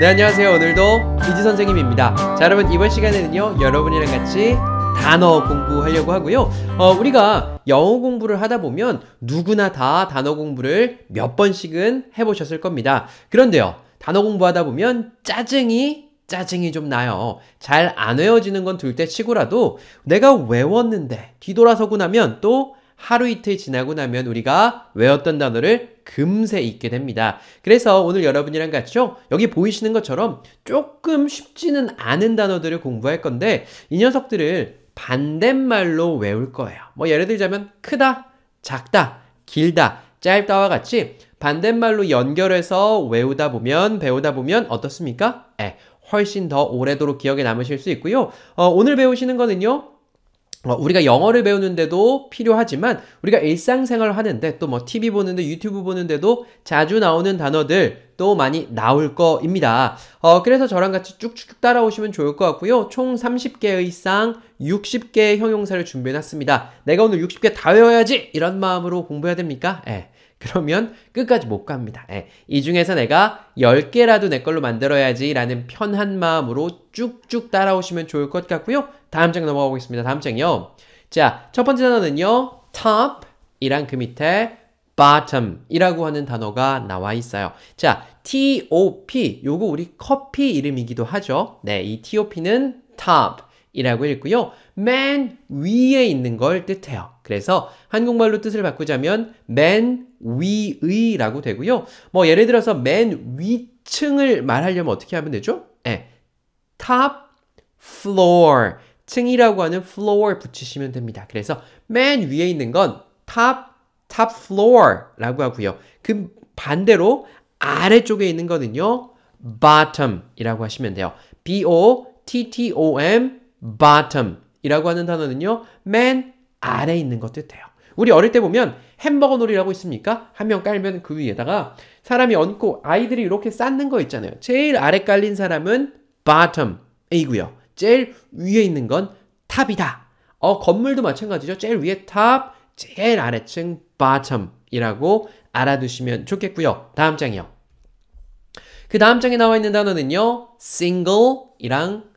네 안녕하세요 오늘도 이지 선생님입니다 자 여러분 이번 시간에는요 여러분이랑 같이 단어 공부하려고 하고요 어, 우리가 영어 공부를 하다 보면 누구나 다 단어 공부를 몇 번씩은 해보셨을 겁니다 그런데요 단어 공부하다 보면 짜증이 짜증이 좀 나요. 잘 안 외워지는 건 둘째 치고라도 내가 외웠는데 뒤돌아서고 나면 또 하루 이틀 지나고 나면 우리가 외웠던 단어를 금세 있게 됩니다. 그래서 오늘 여러분이랑 같이요. 여기 보이시는 것처럼 조금 쉽지는 않은 단어들을 공부할 건데 이 녀석들을 반대말로 외울 거예요. 뭐 예를 들자면 크다, 작다, 길다, 짧다와 같이 반대말로 연결해서 외우다 보면 배우다 보면 어떻습니까? 에, 예, 훨씬 더 오래도록 기억에 남으실 수 있고요. 어, 오늘 배우시는 거는요. 어, 우리가 영어를 배우는데도 필요하지만 우리가 일상생활을 하는데 또 뭐 TV 보는데 유튜브 보는데도 자주 나오는 단어들 또 많이 나올 거입니다. 어, 그래서 저랑 같이 쭉쭉 따라오시면 좋을 것 같고요. 총 30개의 쌍, 60개의 형용사를 준비해놨습니다. 내가 오늘 60개 다 외워야지! 이런 마음으로 공부해야 됩니까? 예. 그러면 끝까지 못 갑니다. 예, 이 중에서 내가 10개라도 내 걸로 만들어야지 라는 편한 마음으로 쭉쭉 따라오시면 좋을 것 같고요. 다음 장 넘어가 보겠습니다. 다음 장이요. 자, 첫 번째 단어는요. top이랑 그 밑에 bottom이라고 하는 단어가 나와 있어요. 자, top 요거 우리 커피 이름이기도 하죠. 네, 이 top는 top 이라고 읽고요. 맨 위에 있는 걸 뜻해요. 그래서 한국말로 뜻을 바꾸자면 맨 위의 라고 되고요. 뭐 예를 들어서 맨 위층을 말하려면 어떻게 하면 되죠? 예. top floor 층이라고 하는 floor 붙이시면 됩니다. 그래서 맨 위에 있는 건 top top floor라고 하고요. 그 반대로 아래쪽에 있는 거는요. bottom이라고 하시면 돼요. B O T T O M bottom이라고 하는 단어는요. 맨 아래 있는 것 뜻해요. 우리 어릴 때 보면 햄버거 놀이라고 있습니까? 한 명 깔면 그 위에다가 사람이 얹고 아이들이 이렇게 쌓는 거 있잖아요. 제일 아래 깔린 사람은 bottom이고요. 제일 위에 있는 건 탑이다. 어, 건물도 마찬가지죠. 제일 위에 탑, 제일 아래층 bottom이라고 알아두시면 좋겠고요. 다음 장이요. 그 다음 장에 나와 있는 단어는요. single이랑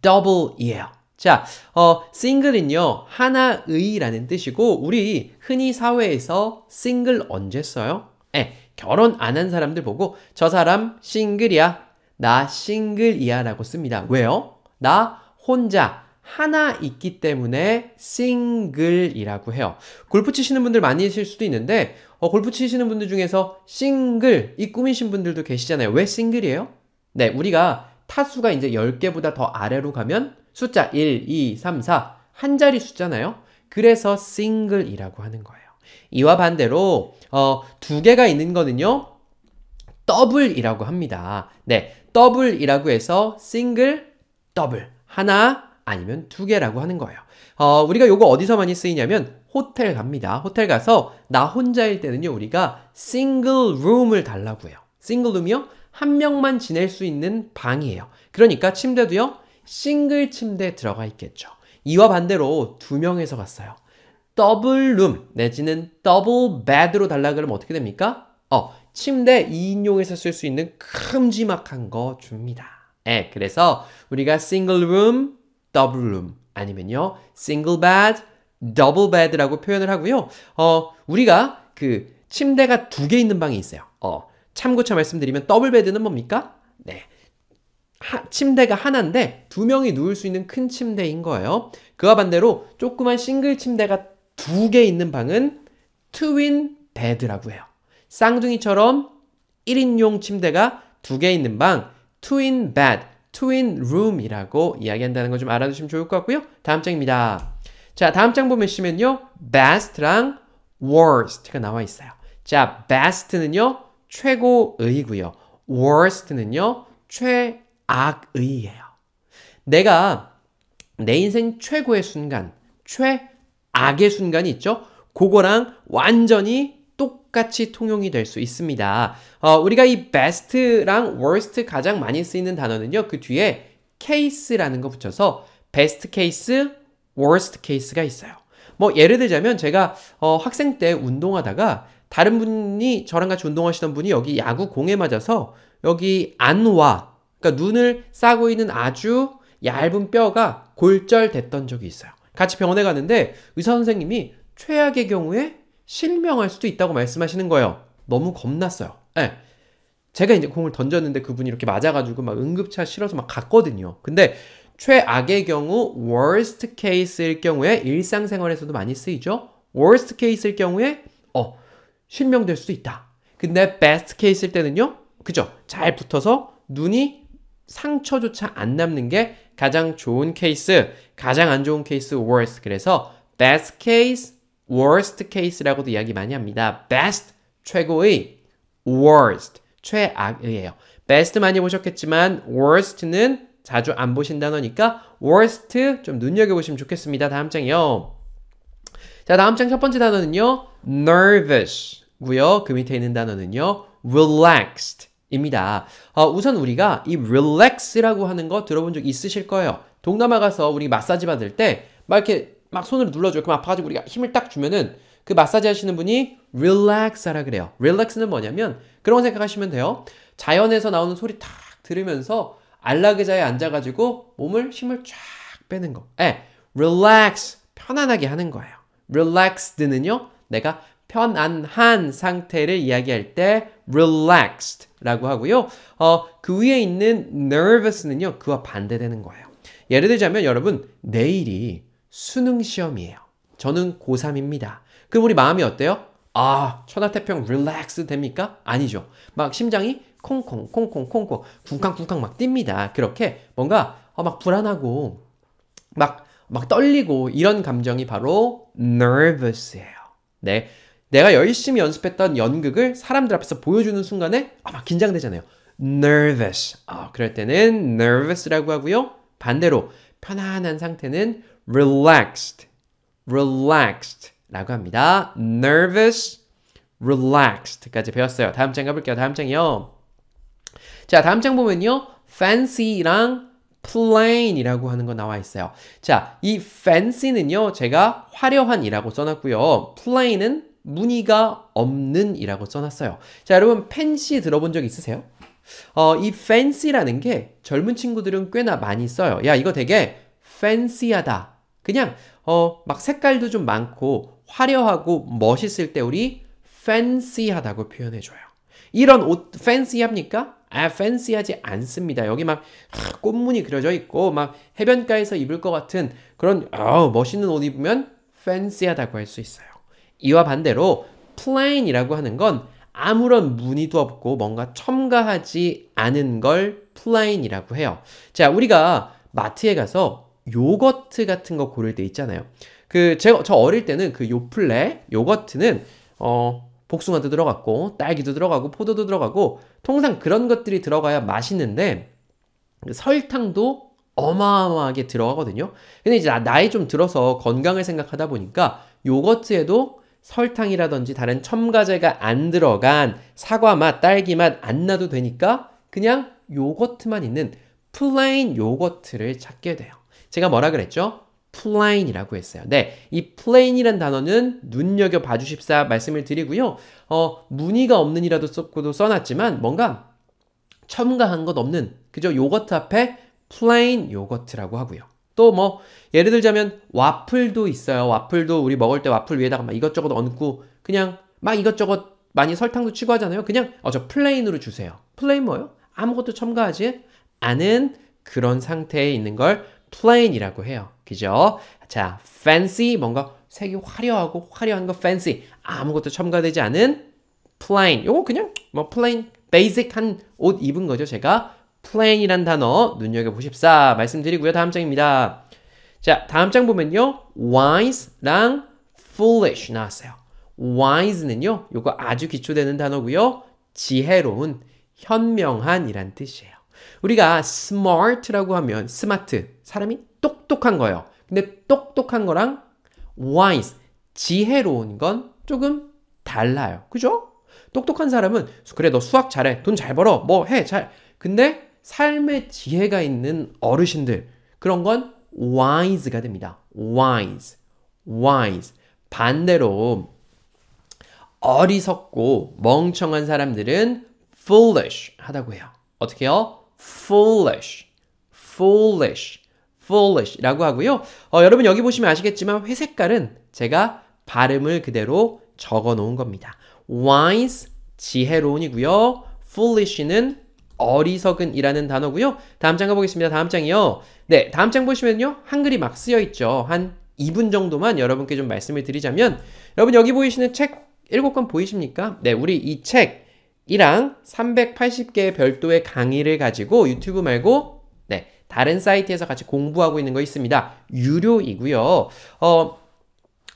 double이에요. 자, 어, single은요, 하나의라는 뜻이고, 우리 흔히 사회에서 single 언제 써요? 에, 예, 결혼 안 한 사람들 보고, 저 사람 싱글이야. 나 싱글이야. 라고 씁니다. 왜요? 나 혼자, 하나 있기 때문에 싱글이라고 해요. 골프 치시는 분들 많이 있을 수도 있는데, 어, 골프 치시는 분들 중에서 싱글, 이 꾸미신 분들도 계시잖아요. 왜 싱글이에요? 네, 우리가 타수가 이제 10개보다 더 아래로 가면 숫자 1, 2, 3, 4 한 자리 숫자잖아요. 그래서 싱글이라고 하는 거예요. 이와 반대로 어, 두 개가 있는 거는요. 더블이라고 합니다. 네, 더블이라고 해서 싱글, 더블 하나 아니면 두 개라고 하는 거예요. 어, 우리가 요거 어디서 많이 쓰이냐면 호텔 갑니다. 호텔 가서 나 혼자일 때는요 우리가 싱글 룸을 달라고 해요. 싱글 룸이요? 한 명만 지낼 수 있는 방이에요. 그러니까 침대도요, 싱글 침대에 들어가 있겠죠. 이와 반대로 두 명에서 갔어요. 더블 룸 내지는 더블 베드로 달라 그러면 어떻게 됩니까? 어, 침대 2인용에서 쓸 수 있는 큼지막한 거 줍니다. 예, 그래서 우리가 싱글 룸, 더블 룸 아니면요. 싱글 베드, 더블 베드라고 표현을 하고요. 어, 우리가 그 침대가 두 개 있는 방이 있어요. 어, 참고차 말씀드리면 더블 베드는 뭡니까? 네. 하, 침대가 하나인데 두 명이 누울 수 있는 큰 침대인 거예요. 그와 반대로 조그만 싱글 침대가 두 개 있는 방은 트윈 베드라고 해요. 쌍둥이처럼 1인용 침대가 두 개 있는 방 트윈 베드, 트윈 룸이라고 이야기한다는 걸 좀 알아두시면 좋을 것 같고요. 다음 장입니다. 자, 다음 장 보시면요. best랑 worst가 나와 있어요. 자, best는요. 최고의고요. worst는요, 최악의예요. 내가 내 인생 최고의 순간, 최악의 순간이 있죠? 그거랑 완전히 똑같이 통용이 될 수 있습니다. 어, 우리가 이 best랑 worst 가장 많이 쓰이는 단어는요, 그 뒤에 case라는 거 붙여서 best case, worst case가 있어요. 뭐 예를 들자면 제가 어, 학생 때 운동하다가 다른 분이 저랑 같이 운동하시던 분이 여기 야구 공에 맞아서 여기 안와 그러니까 눈을 싸고 있는 아주 얇은 뼈가 골절됐던 적이 있어요. 같이 병원에 갔는데 의사 선생님이 최악의 경우에 실명할 수도 있다고 말씀하시는 거예요. 너무 겁났어요. 네. 제가 이제 공을 던졌는데 그분이 이렇게 맞아가지고 막 응급차 실어서 막 갔거든요. 근데 최악의 경우 worst case일 경우에 일상생활에서도 많이 쓰이죠. worst case일 경우에 어 실명될 수도 있다. 근데 베스트 케이스일 때는요. 그죠? 잘 붙어서 눈이 상처조차 안 남는 게 가장 좋은 케이스, 가장 안 좋은 케이스 worst. 그래서 best case, worst case라고도 이야기 많이 합니다. best 최고의 worst 최악이에요 best 많이 보셨겠지만 worst는 자주 안 보신 단어니까 worst 좀 눈여겨 보시면 좋겠습니다. 다음 장이요. 자, 다음 장 첫 번째 단어는요. nervous 고요. 그 밑에 있는 단어는요. relaxed 입니다. 어, 우선 우리가 이 relax라고 하는 거 들어본 적 있으실 거예요. 동남아 가서 우리 마사지 받을 때 막 이렇게 막손으로 눌러줘요. 그럼 아파가지고 우리가 힘을 딱 주면은 그 마사지 하시는 분이 relax 하라 그래요. relax는 뭐냐면 그런 거 생각하시면 돼요. 자연에서 나오는 소리 탁 들으면서 안락의자에 앉아가지고 몸을 힘을 쫙 빼는 거. 예, relax 편안하게 하는 거예요. relaxed는요, 내가 편안한 상태를 이야기할 때 relaxed라고 하고요. 어, 그 위에 있는 nervous는요, 그와 반대되는 거예요. 예를 들자면 여러분, 내일이 수능 시험이에요. 저는 고3입니다. 그럼 우리 마음이 어때요? 아, 천하태평 relax 됩니까? 아니죠. 막 심장이 콩콩 콩콩 콩콩 쿵쾅쿵쾅 막 뜁니다. 그렇게 뭔가 어, 막 불안하고 막막 떨리고 이런 감정이 바로 nervous예요. 네. 내가 열심히 연습했던 연극을 사람들 앞에서 보여주는 순간에 아막 긴장되잖아요. nervous. 어, 그럴 때는 nervous라고 하고요. 반대로 편안한 상태는 relaxed. relaxed라고 합니다. nervous, relaxed까지 배웠어요. 다음 장 가볼게요. 다음 장이요. 자, 다음 장 보면요. fancy랑 plain이라고 하는 거 나와 있어요. 자, 이 fancy는요, 제가 화려한이라고 써놨고요. plain은 무늬가 없는이라고 써놨어요. 자, 여러분 펜 a n 들어본 적 있으세요? 어, 이 fancy라는 게 젊은 친구들은 꽤나 많이 써요. 야, 이거 되게 fancy하다. 그냥 어, 막 색깔도 좀 많고 화려하고 멋있을 때 우리 fancy하다고 표현해줘요. 이런 옷 fancy합니까? 아, fancy하지 않습니다. 여기 막 하, 꽃무늬 그려져 있고 막 해변가에서 입을 것 같은 그런 어, 멋있는 옷 입으면 fancy하다고 할 수 있어요. 이와 반대로 plain이라고 하는 건 아무런 무늬도 없고 뭔가 첨가하지 않은 걸 plain이라고 해요. 자, 우리가 마트에 가서 요거트 같은 거 고를 때 있잖아요. 그, 제가, 저 어릴 때는 그 요플레, 요거트는, 어, 복숭아도 들어갔고 딸기도 들어가고 포도도 들어가고 통상 그런 것들이 들어가야 맛있는데 그 설탕도 어마어마하게 들어가거든요. 근데 이제 나이 좀 들어서 건강을 생각하다 보니까 요거트에도 설탕이라든지 다른 첨가제가 안 들어간 사과 맛, 딸기 맛안 나도 되니까 그냥 요거트만 있는 플레인 요거트를 찾게 돼요. 제가 뭐라 그랬죠? plane이라고 했어요. 네, 이 plane이란 단어는 눈여겨 봐주십사 말씀을 드리고요. 어, 무늬가 없는이라도 썼고도 써놨지만 뭔가 첨가한 것 없는 그죠? 요거트 앞에 plain 요거트라고 하고요. 또 뭐 예를 들자면 와플도 있어요. 와플도 우리 먹을 때 와플 위에다가 막 이것저것 얹고 그냥 막 이것저것 많이 설탕도 치고 하잖아요. 그냥 어저 플레인으로 주세요. 플레인 뭐요? 아무것도 첨가하지 않은 그런 상태에 있는 걸 플레인이라고 해요. 그죠? 자, fancy 뭔가 색이 화려하고 화려한 거 fancy 아무것도 첨가되지 않은 plain 요거 그냥 뭐 plain basic한 옷 입은 거죠 제가 plain이란 단어 눈여겨보십사 말씀드리고요 다음 장입니다 자 다음 장 보면요 wise랑 foolish 나왔어요 wise는요 요거 아주 기초되는 단어고요 지혜로운 현명한 이란 뜻이에요 우리가 smart라고 하면 스마트, 사람이 똑똑한 거예요. 근데 똑똑한 거랑 wise, 지혜로운 건 조금 달라요. 그죠? 똑똑한 사람은 그래 너 수학 잘해, 돈 잘 벌어, 뭐 해 잘. 근데 삶의 지혜가 있는 어르신들 그런 건 wise가 됩니다. wise, wise. 반대로 어리석고 멍청한 사람들은 foolish 하다고 해요. 어떻게 해요? foolish, foolish, foolish라고 하고요. 어, 여러분 여기 보시면 아시겠지만 회색깔은 제가 발음을 그대로 적어 놓은 겁니다. wise 지혜로운이고요. foolish는 어리석은이라는 단어고요. 다음 장 가보겠습니다. 다음 장이요. 네, 다음 장 보시면요. 한글이 막 쓰여 있죠. 한 2분 정도만 여러분께 좀 말씀을 드리자면 여러분 여기 보이시는 책 7권 보이십니까? 네, 우리 이책 이랑 380개의 별도의 강의를 가지고 유튜브 말고 네, 다른 사이트에서 같이 공부하고 있는 거 있습니다. 유료이고요. 어,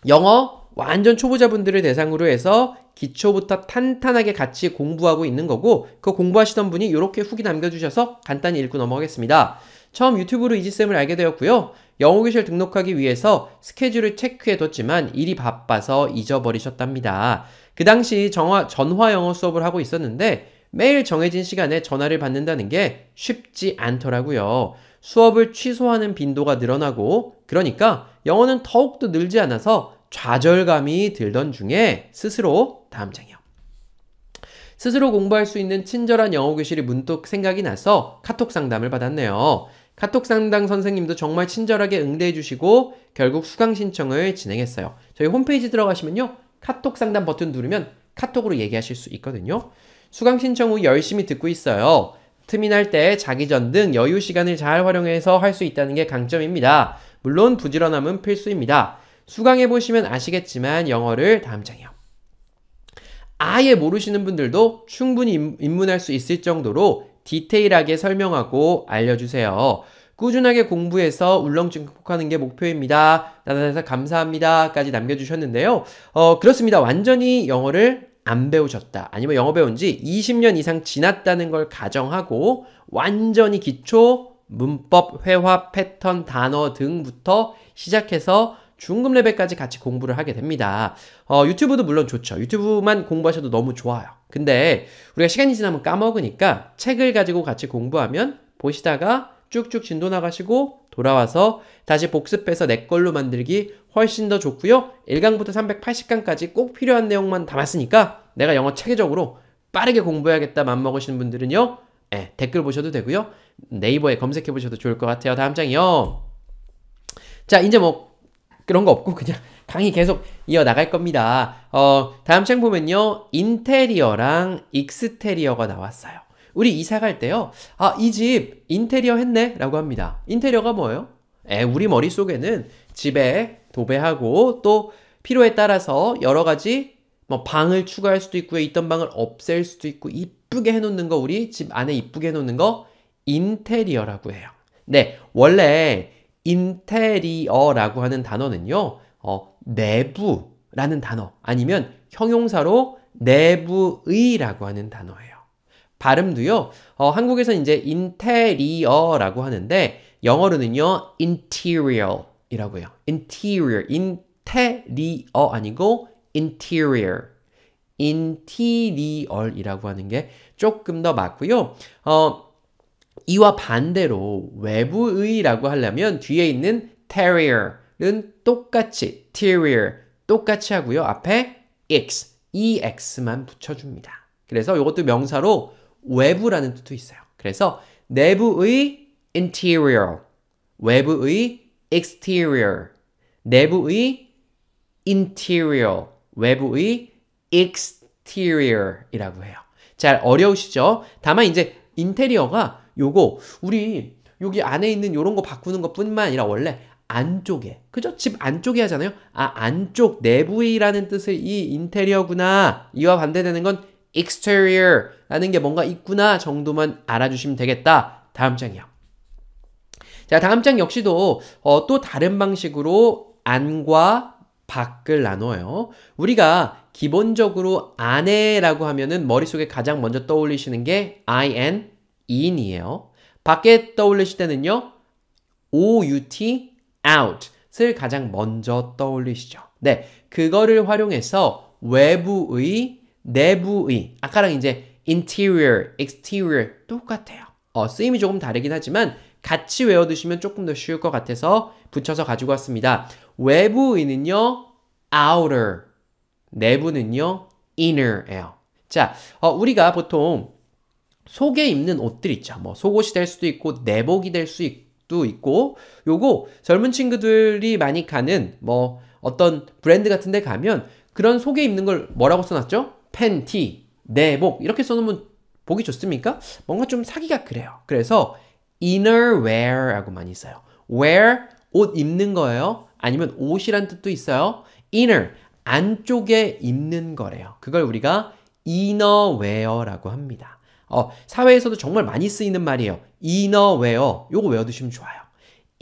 영어 완전 초보자분들을 대상으로 해서 기초부터 탄탄하게 같이 공부하고 있는 거고 그 공부하시던 분이 이렇게 후기 남겨주셔서 간단히 읽고 넘어가겠습니다. 처음 유튜브로 이지쌤을 알게 되었고요. 영어교실 등록하기 위해서 스케줄을 체크해뒀지만 일이 바빠서 잊어버리셨답니다. 그 당시 정화, 전화 영어 수업을 하고 있었는데 매일 정해진 시간에 전화를 받는다는 게 쉽지 않더라고요. 수업을 취소하는 빈도가 늘어나고 그러니까 영어는 더욱더 늘지 않아서 좌절감이 들던 중에 스스로 다음 장이요. 스스로 공부할 수 있는 친절한 영어 교실이 문득 생각이 나서 카톡 상담을 받았네요. 카톡 상담 선생님도 정말 친절하게 응대해 주시고 결국 수강 신청을 진행했어요. 저희 홈페이지 들어가시면요. 카톡 상담 버튼 누르면 카톡으로 얘기하실 수 있거든요. 수강 신청 후 열심히 듣고 있어요. 틈이 날 때 자기 전 등 여유 시간을 잘 활용해서 할 수 있다는 게 강점입니다. 물론 부지런함은 필수입니다. 수강해 보시면 아시겠지만 영어를 다음장이요. 아예 모르시는 분들도 충분히 입문할 수 있을 정도로 디테일하게 설명하고 알려주세요. 꾸준하게 공부해서 울렁증 극복하는 게 목표입니다. 나나나서 감사합니다까지 남겨주셨는데요. 어, 그렇습니다. 완전히 영어를 안 배우셨다. 아니면 영어 배운 지 20년 이상 지났다는 걸 가정하고 완전히 기초, 문법, 회화, 패턴, 단어 등부터 시작해서 중급 레벨까지 같이 공부를 하게 됩니다. 어, 유튜브도 물론 좋죠. 유튜브만 공부하셔도 너무 좋아요. 근데 우리가 시간이 지나면 까먹으니까 책을 가지고 같이 공부하면 보시다가 쭉쭉 진도 나가시고 돌아와서 다시 복습해서 내 걸로 만들기 훨씬 더 좋고요. 1강부터 380강까지 꼭 필요한 내용만 담았으니까 내가 영어 체계적으로 빠르게 공부해야겠다 맘먹으시는 분들은요. 예, 댓글 보셔도 되고요. 네이버에 검색해 보셔도 좋을 것 같아요. 다음 장이요. 자, 이제 뭐 그런 거 없고 그냥 강의 계속 이어나갈 겁니다. 어, 다음 창 보면요. 인테리어랑 익스테리어가 나왔어요. 우리 이사 갈 때요. 아, 이 집 인테리어 했네? 라고 합니다. 인테리어가 뭐예요? 에, 우리 머릿속에는 집에 도배하고 또 필요에 따라서 여러 가지 뭐 방을 추가할 수도 있고 있던 방을 없앨 수도 있고 이쁘게 해놓는 거 우리 집 안에 이쁘게 해놓는 거 인테리어라고 해요. 네, 원래 인테리어라고 하는 단어는요, 어, 내부라는 단어 아니면 형용사로 내부의라고 하는 단어예요. 발음도요, 어, 한국에서 이제 인테리어라고 하는데 영어로는요, interior이라고 해요. interior, 인테리어 아니고 interior. 인티리얼이라고 하는 게 조금 더 맞고요. 어, 이와 반대로 외부의라고 하려면 뒤에 있는 terrier은 똑같이 terrier 똑같이 하고요. 앞에 x, ex만 붙여줍니다. 그래서 이것도 명사로 외부라는 뜻도 있어요. 그래서 내부의 interior, 외부의 exterior, 내부의 interior, 외부의 exterior이라고 해요. 잘 어려우시죠? 다만 이제 인테리어가 요거 우리 여기 안에 있는 요런 거 바꾸는 것 뿐만 아니라 원래 안쪽에 그죠? 집 안쪽에 하잖아요. 아 안쪽 내부이라는 뜻을 이 인테리어구나 이와 반대되는 건 exterior라는 게 뭔가 있구나 정도만 알아주시면 되겠다. 다음 장이요. 자 다음 장 역시도 어, 또 다른 방식으로 안과 밖을 나눠요 우리가 기본적으로 안에라고 하면은 머릿속에 가장 먼저 떠올리시는 게 I N 이인이에요. 밖에 떠올리실 때는요. out, out을 가장 먼저 떠올리시죠. 네, 그거를 활용해서 외부의, 내부의 아까랑 이제 interior, exterior 똑같아요. 어, 쓰임이 조금 다르긴 하지만 같이 외워두시면 조금 더 쉬울 것 같아서 붙여서 가지고 왔습니다. 외부의는요, outer, 내부는요, inner예요. 자, 어, 우리가 보통 속에 입는 옷들 있죠. 뭐 속옷이 될 수도 있고 내복이 될 수도 있고 요거 젊은 친구들이 많이 가는 뭐 어떤 브랜드 같은 데 가면 그런 속에 입는 걸 뭐라고 써놨죠? 팬티, 내복 이렇게 써놓으면 보기 좋습니까? 뭔가 좀 사기가 그래요. 그래서 inner wear라고 많이 써요. wear 옷 입는 거예요. 아니면 옷이란 뜻도 있어요. inner 안쪽에 입는 거래요. 그걸 우리가 inner wear라고 합니다. 어, 사회에서도 정말 많이 쓰이는 말이에요. i n 웨어 r 요거 외워두시면 좋아요.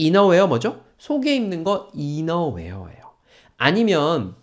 i n 웨어 뭐죠? 속에 입는 거 i n 웨어예요 아니면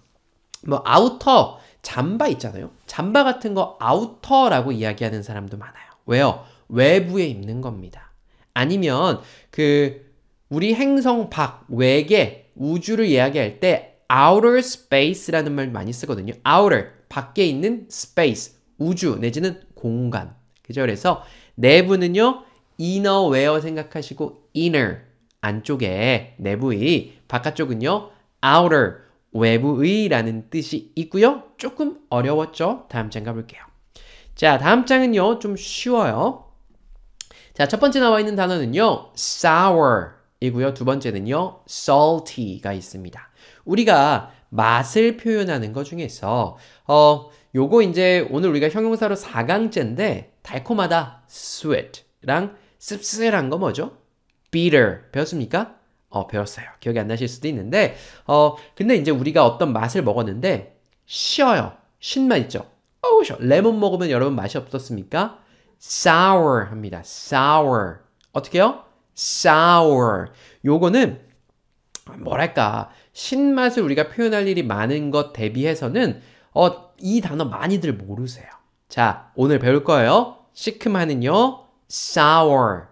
뭐 아우터 잠바 있잖아요. 잠바 같은 거 아우터라고 이야기하는 사람도 많아요. 왜요? 외부에 입는 겁니다. 아니면 그 우리 행성 밖 외계 우주를 이야기할 때 outer space라는 말 많이 쓰거든요. outer 밖에 있는 space 우주 내지는 공간 그죠? 그래서 내부는요, inner wear 생각하시고 inner 안쪽에 내부의 바깥쪽은요, outer 외부의라는 뜻이 있고요. 조금 어려웠죠? 다음 장 가볼게요. 자, 다음 장은요, 좀 쉬워요. 자, 첫 번째 나와 있는 단어는요, sour 이고요. 두 번째는요, salty가 있습니다. 우리가 맛을 표현하는 것 중에서 어 요거 이제 오늘 우리가 형용사로 4강째인데 달콤하다 sweet랑 씁쓸한 거 뭐죠? bitter 배웠습니까? 어 배웠어요. 기억이 안 나실 수도 있는데 어 근데 이제 우리가 어떤 맛을 먹었는데 쉬어요. 신맛 있죠? 어우 쉬어. 레몬 먹으면 여러분 맛이 없었습니까? sour 합니다. sour 어떻게요? sour 요거는 뭐랄까 신맛을 우리가 표현할 일이 많은 것 대비해서는 어, 이 단어 많이들 모르세요. 자, 오늘 배울 거예요. 시큼한은요 sour,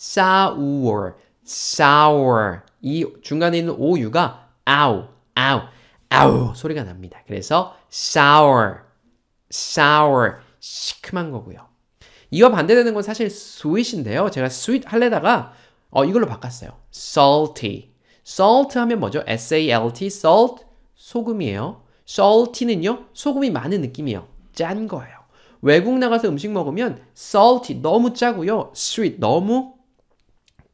sour, sour. 이 중간에 있는 오유가 아우, 아우, 아우 소리가 납니다. 그래서 sour, sour, 시큼한 거고요. 이거 반대되는 건 사실 sweet인데요. 제가 sweet 할래다가 어, 이걸로 바꿨어요. salty, salt 하면 뭐죠? s-a-l-t, salt, 소금이에요. salty는요, 소금이 많은 느낌이에요. 짠 거예요. 외국 나가서 음식 먹으면 salty, 너무 짜고요. sweet, 너무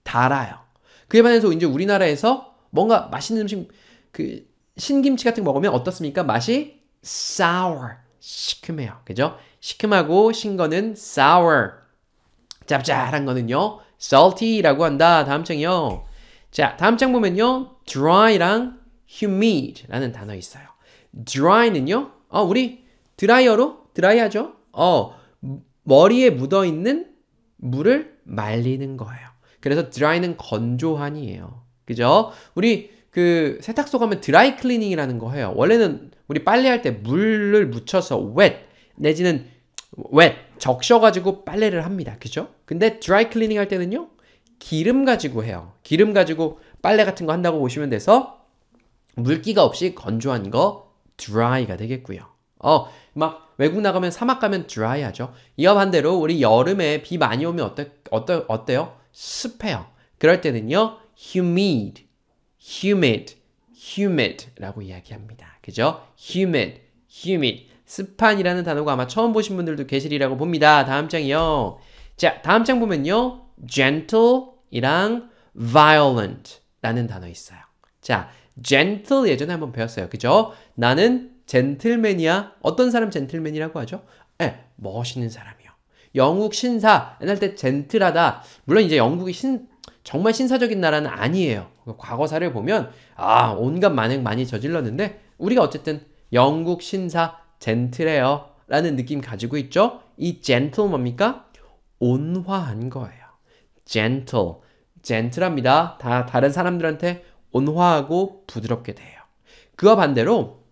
달아요. 그에 반해서 이제 우리나라에서 뭔가 맛있는 음식, 그, 신김치 같은 거 먹으면 어떻습니까? 맛이 sour, 시큼해요. 그죠? 시큼하고 신 거는 sour. 짭짤한 거는요, salty라고 한다. 다음 챙이요. 자, 다음 장 보면요. dry랑 humid라는 단어 있어요. dry는요. 어, 우리 드라이어로 드라이하죠. 어, 머리에 묻어 있는 물을 말리는 거예요. 그래서 dry는 건조한이에요. 그죠? 우리 그 세탁소 가면 드라이 클리닝이라는 거 해요. 원래는 우리 빨래할 때 물을 묻혀서 wet 내지는 wet 적셔 가지고 빨래를 합니다. 그죠? 근데 드라이 클리닝 할 때는요. 기름 가지고 해요. 기름 가지고 빨래 같은 거 한다고 보시면 돼서 물기가 없이 건조한 거 dry가 되겠고요. 어, 막 외국 나가면 사막 가면 dry하죠. 이와 반대로 우리 여름에 비 많이 오면 어때 어때 어때요? 습해요. 그럴 때는요. humid, humid, humid라고 이야기합니다. 그죠? humid, humid. 습한이라는 단어가 아마 처음 보신 분들도 계시리라고 봅니다. 다음 장이요. 자, 다음 장 보면요. gentle 이랑 violent라는 단어 있어요. 자, gentle 예전에 한번 배웠어요. 그죠? 나는 젠틀맨이야. 어떤 사람 젠틀맨이라고 하죠? 예, 멋있는 사람이요. 영국 신사 옛날 때 젠틀하다. 물론 이제 영국이 신 정말 신사적인 나라는 아니에요. 과거사를 보면 아 온갖 만행 많이 저질렀는데 우리가 어쨌든 영국 신사 젠틀해요라는 느낌 가지고 있죠. 이 젠틀 뭡니까? 온화한 거예요. gentle, gentle합니다. 다 다른 사람들한테 온화하고 부드럽게 돼요. 그와 반대로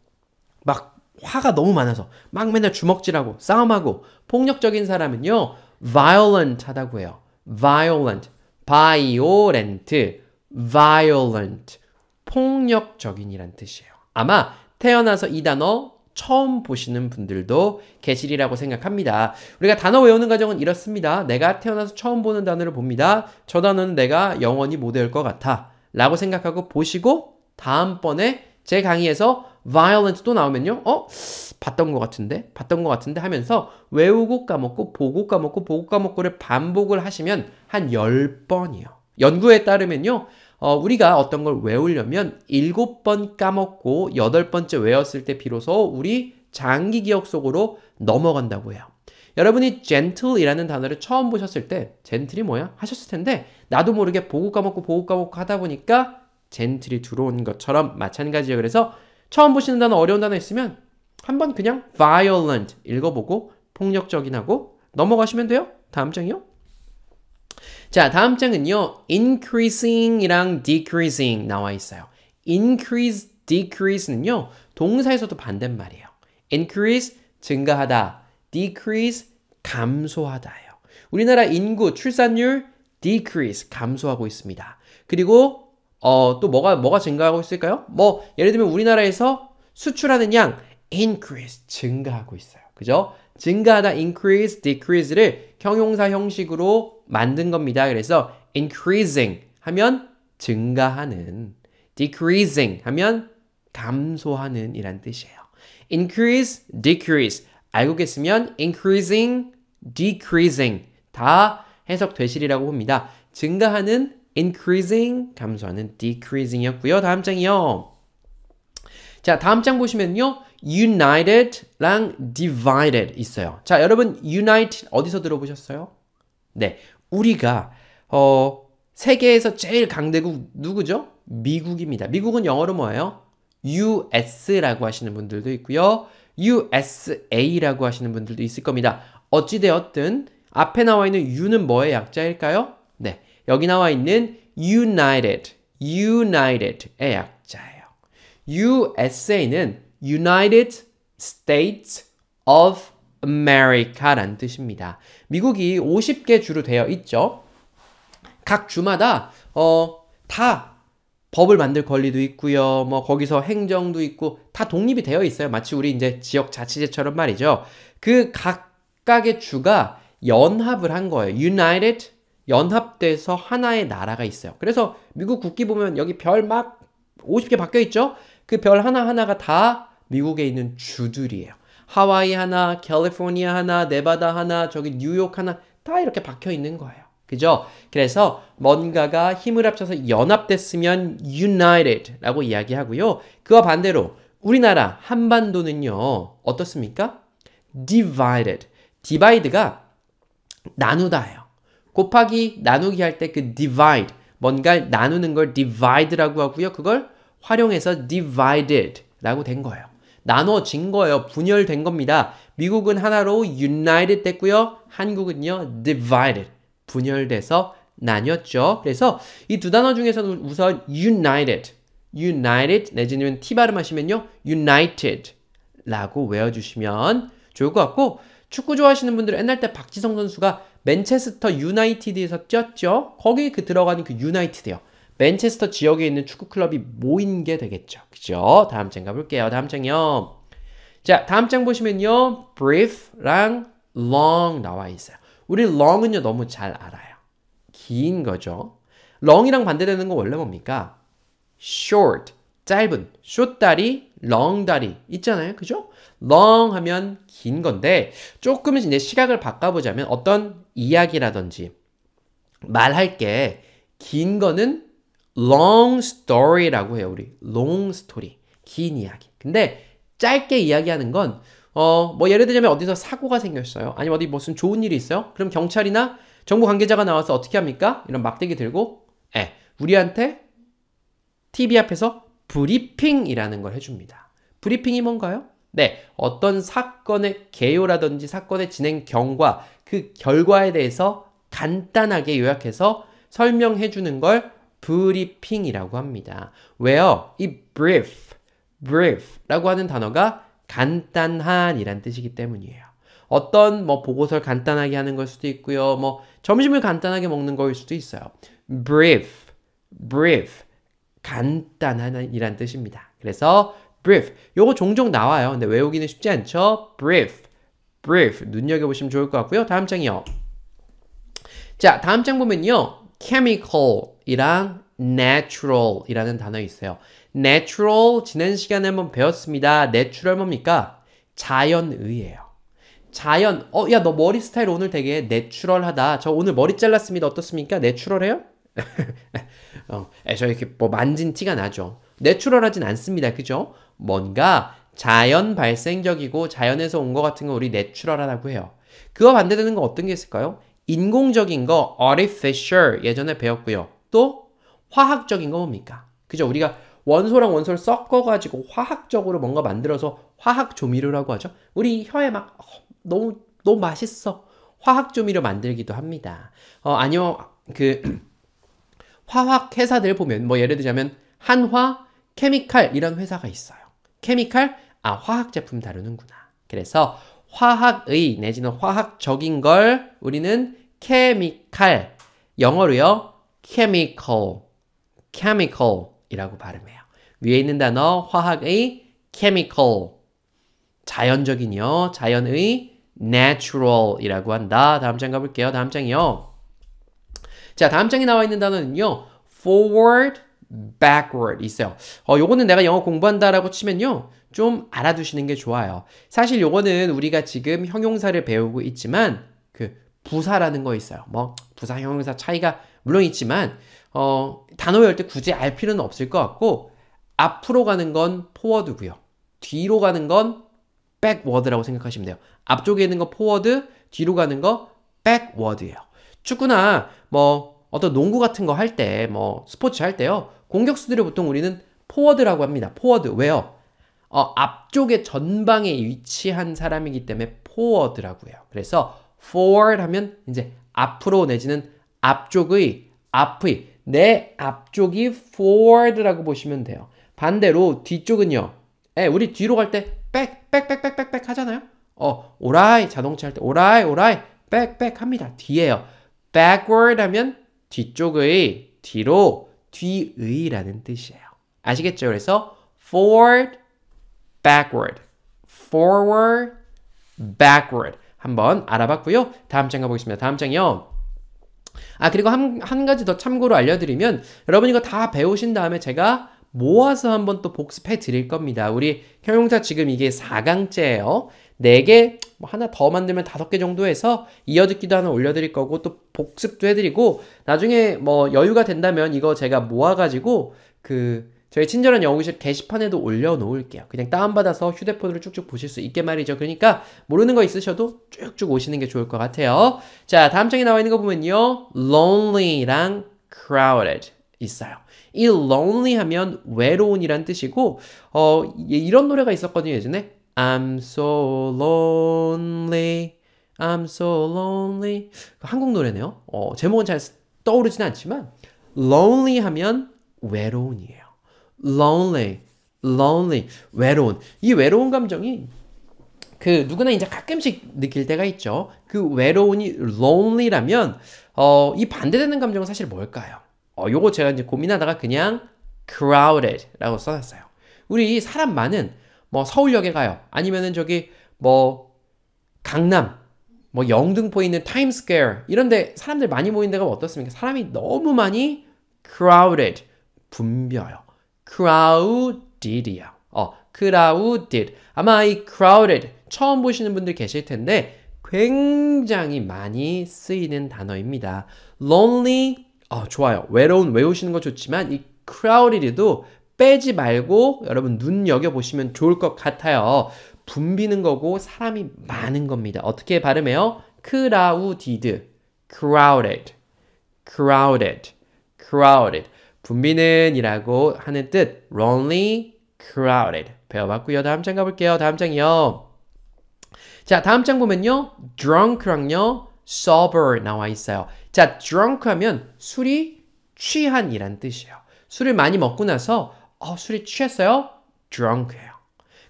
막 화가 너무 많아서 막 맨날 주먹질하고 싸움하고 폭력적인 사람은요 violent 하다고 해요. violent, violent, violent, 폭력적인이란 뜻이에요. 아마 태어나서 이 단어 처음 보시는 분들도 계시리라고 생각합니다. 우리가 단어 외우는 과정은 이렇습니다. 내가 태어나서 처음 보는 단어를 봅니다. 저 단어는 내가 영원히 못 외울 것 같아. 라고 생각하고 보시고 다음번에 제 강의에서 violent 또 나오면요. 어? 봤던 것 같은데? 봤던 것 같은데? 하면서 외우고 까먹고 보고 까먹고 보고 까먹고를 반복을 하시면 한1 0번이요 연구에 따르면요. 어, 우리가 어떤 걸 외우려면 일곱 번 까먹고 여덟 번째 외웠을 때 비로소 우리 장기 기억 속으로 넘어간다고 해요. 여러분이 gentle이라는 단어를 처음 보셨을 때 gentle이 뭐야? 하셨을 텐데 나도 모르게 보고 까먹고 보고 까먹고 하다 보니까 gentle이 들어온 것처럼 마찬가지예요. 그래서 처음 보시는 단어 어려운 단어 있으면 한번 그냥 violent 읽어보고 폭력적인 하고 넘어가시면 돼요. 다음 장이요. 자, 다음 장은요. increasing이랑 decreasing 나와 있어요. increase, decrease는요. 동사에서도 반대말이에요. increase, 증가하다. decrease, 감소하다예요. 우리나라 인구 출산율 decrease, 감소하고 있습니다. 그리고 어, 또 뭐가 뭐가 증가하고 있을까요? 뭐 예를 들면 우리나라에서 수출하는 양 increase 증가하고 있어요. 그죠? 증가하다 increase, decrease를 경용사 형식으로 만든 겁니다. 그래서 increasing 하면 증가하는, decreasing 하면 감소하는 이란 뜻이에요. increase, decrease 알고 계시면 increasing, decreasing 다 해석되시리라고 봅니다. 증가하는 increasing, 감소하는 decreasing이었고요. 다음 장이요. 자, 다음 장 보시면요. united랑 divided 있어요. 자, 여러분 united 어디서 들어보셨어요? 네, 우리가 어, 세계에서 제일 강대국 누구죠? 미국입니다. 미국은 영어로 뭐예요? US라고 하시는 분들도 있고요. USA라고 하시는 분들도 있을 겁니다. 어찌되었든 앞에 나와 있는 U는 뭐의 약자일까요? 네. 여기 나와 있는 United, United의 약자예요. USA는 United States of America란 뜻입니다. 미국이 50개 주로 되어 있죠. 각 주마다 어, 다 법을 만들 권리도 있고요. 뭐 거기서 행정도 있고 다 독립이 되어 있어요. 마치 우리 이제 지역 자치제처럼 말이죠. 그 각각의 주가 연합을 한 거예요. United 연합돼서 하나의 나라가 있어요. 그래서 미국 국기 보면 여기 별 막 50개 바뀌어 있죠. 그 별 하나 하나가 다 미국에 있는 주들이에요. 하와이 하나, 캘리포니아 하나, 네바다 하나, 저기 뉴욕 하나 다 이렇게 박혀 있는 거예요. 그죠? 그래서 뭔가가 힘을 합쳐서 연합됐으면 united라고 이야기하고요. 그와 반대로 우리나라 한반도는요. 어떻습니까? divided. divide가 나누다예요. 곱하기 나누기 할 때 그 divide 뭔가를 나누는 걸 divide라고 하고요. 그걸 활용해서 divided라고 된 거예요. 나눠진 거예요. 분열된 겁니다. 미국은 하나로 united 됐고요. 한국은요 divided 분열돼서 나뉘었죠. 그래서 이 두 단어 중에서는 우선 united, united 내지는 t 발음하시면요 united라고 외워주시면 좋을 것 같고 축구 좋아하시는 분들은 옛날 때 박지성 선수가 맨체스터 유나이티드에서 뛰었죠. 거기 그 들어가는 그 유나이티드요. 맨체스터 지역에 있는 축구 클럽이 모인 게 되겠죠. 그죠? 다음 장 가볼게요. 다음 장요. 자, 다음 장 보시면요. brief랑 long 나와 있어요. 우리 long은요 너무 잘 알아요. 긴 거죠. long이랑 반대되는 건 원래 뭡니까? short, 짧은, short 다리, long 다리 있잖아요. 그죠? long 하면 긴 건데 조금 이제 시각을 바꿔보자면 어떤 이야기라든지 말할 게 긴 거는 long story라고 해요. 우리 long story 긴 이야기. 근데 짧게 이야기하는 건 어, 뭐 예를 들자면 어디서 사고가 생겼어요. 아니면 어디 무슨 좋은 일이 있어요. 그럼 경찰이나 정부 관계자가 나와서 어떻게 합니까? 이런 막대기 들고 에, 예, 우리한테 TV 앞에서 브리핑이라는 걸 해줍니다. 브리핑이 뭔가요? 네, 어떤 사건의 개요라든지 사건의 진행 경과, 그 결과에 대해서 간단하게 요약해서 설명해 주는 걸 브리핑이라고 합니다. 왜요? 이 brief, brief라고 하는 단어가 간단한이란 뜻이기 때문이에요. 어떤 뭐 보고서를 간단하게 하는 걸 수도 있고요. 뭐 점심을 간단하게 먹는 거일 수도 있어요. brief, brief, 간단한이란 뜻입니다. 그래서 brief, 요거 종종 나와요. 근데 외우기는 쉽지 않죠? brief, brief, 눈여겨보시면 좋을 것 같고요. 다음 장이요. 자, 다음 장 보면요. chemical이랑 natural이라는 단어 있어요. natural 지난 시간에 한번 배웠습니다. natural 뭡니까? 자연의예요. 자연, 어, 야, 너 머리 스타일 오늘 되게 내추럴하다. 저 오늘 머리 잘랐습니다. 어떻습니까? 내추럴해요? 어, 저 이렇게 뭐 만진 티가 나죠. 내추럴하진 않습니다. 그죠? 뭔가 자연 발생적이고 자연에서 온 것 같은 거 우리 내추럴하다고 해요. 그거 반대되는 거 어떤 게 있을까요? 인공적인 거 artificial 예전에 배웠고요. 또 화학적인 거 뭡니까? 그죠? 우리가 원소랑 원소를 섞어가지고 화학적으로 뭔가 만들어서 화학 조미료라고 하죠. 우리 혀에 막 어, 너무 너무 맛있어. 화학 조미료 만들기도 합니다. 어, 아니요 그 화학 회사들 보면 뭐 예를 들자면 한화, 케미칼 이런 회사가 있어요. 케미칼 아 화학 제품 다루는구나. 그래서 화학의 내지는 화학적인 걸 우리는 케미칼 영어로요 chemical chemical이라고 발음해요. 위에 있는 단어 화학의 chemical 자연적인요 자연의 natural이라고 한다. 다음 장 가볼게요. 다음 장이요. 자 다음 장에 나와 있는 단어는요 forward backward 있어요. 어, 요거는 내가 영어 공부한다라고 치면요. 좀 알아두시는 게 좋아요. 사실 요거는 우리가 지금 형용사를 배우고 있지만 그 부사라는 거 있어요. 뭐 부사 형용사 차이가 물론 있지만 어, 단어 외울 때 굳이 알 필요는 없을 것 같고 앞으로 가는 건 포워드고요. 뒤로 가는 건 백워드라고 생각하시면 돼요. 앞쪽에 있는 거 포워드, 뒤로 가는 거 백워드예요. 축구나 뭐 어떤 농구 같은 거 할 때 뭐 스포츠 할 때요. 공격수들을 보통 우리는 포워드라고 합니다. 포워드. 왜요? 어, 앞쪽에 전방에 위치한 사람이기 때문에 포워드라고 해요. 그래서 forward 하면 이제 앞으로 내지는 앞쪽의 앞의 내 앞쪽이 forward라고 보시면 돼요. 반대로 뒤쪽은요. 에, 예, 우리 뒤로 갈 때 back, back, back, back, back, back 하잖아요. 어, 오라이 자동차 할 때 오라이 오라이 b a 합니다. 뒤에요. backward 하면 뒤쪽의 뒤로 뒤의라는 뜻이에요. 아시겠죠? 그래서 forward, backward, forward, backward 한번 알아봤고요. 다음 장 가보겠습니다. 다음 장이요. 아 그리고 한, 한 가지 더 참고로 알려드리면 여러분 이거 다 배우신 다음에 제가 모아서 한번 또 복습해 드릴 겁니다. 우리 형용사 지금 이게 4강째예요. 4개, 뭐 하나 더 만들면 5개 정도 해서 이어듣기도 하나 올려드릴 거고 또 복습도 해드리고 나중에 뭐 여유가 된다면 이거 제가 모아가지고 그 저희 친절한 영어실 게시판에도 올려놓을게요. 그냥 다운받아서 휴대폰으로 쭉쭉 보실 수 있게 말이죠. 그러니까 모르는 거 있으셔도 쭉쭉 오시는 게 좋을 것 같아요. 자, 다음 장에 나와 있는 거 보면요. lonely랑 crowded 있어요. 이 lonely 하면 외로운이란 뜻이고, 어, 이런 노래가 있었거든요, 예전에. I'm so lonely. I'm so lonely. 그 한국 노래네요. 어, 제목은 잘 떠오르진 않지만 lonely 하면 외로운이에요. lonely, lonely, 외로운. 이 외로운 감정이 그 누구나 이제 가끔씩 느낄 때가 있죠. 그 외로운이 lonely라면 어, 이 반대되는 감정은 사실 뭘까요? 어, 요거 제가 이제 고민하다가 그냥 crowded라고 써놨어요. 우리 사람 많은 뭐 서울역에 가요. 아니면은 저기 뭐 강남, 뭐 영등포에 있는 타임스퀘어 이런데 사람들 많이 모인 데가 어떻습니까? 사람이 너무 많이 crowded 분벼요. crowded이요. 어, crowded. 아마 이 crowded 처음 보시는 분들 계실 텐데 굉장히 많이 쓰이는 단어입니다. lonely. 어, 좋아요. 외로운 외우시는 거 좋지만 이 crowded도 빼지 말고 여러분 눈여겨 보시면 좋을 것 같아요. 붐비는 거고 사람이 많은 겁니다. 어떻게 발음해요? crowded, crowded, crowded, crowded. 붐비는이라고 하는 뜻. lonely, crowded. 배워봤고요. 다음 장 가볼게요. 다음 장이요. 자, 다음 장 보면요. drunk랑요. sober 나와 있어요. 자, drunk 하면 술이 취한이란 뜻이에요. 술을 많이 먹고 나서 어, 술이 취했어요? drunk해요.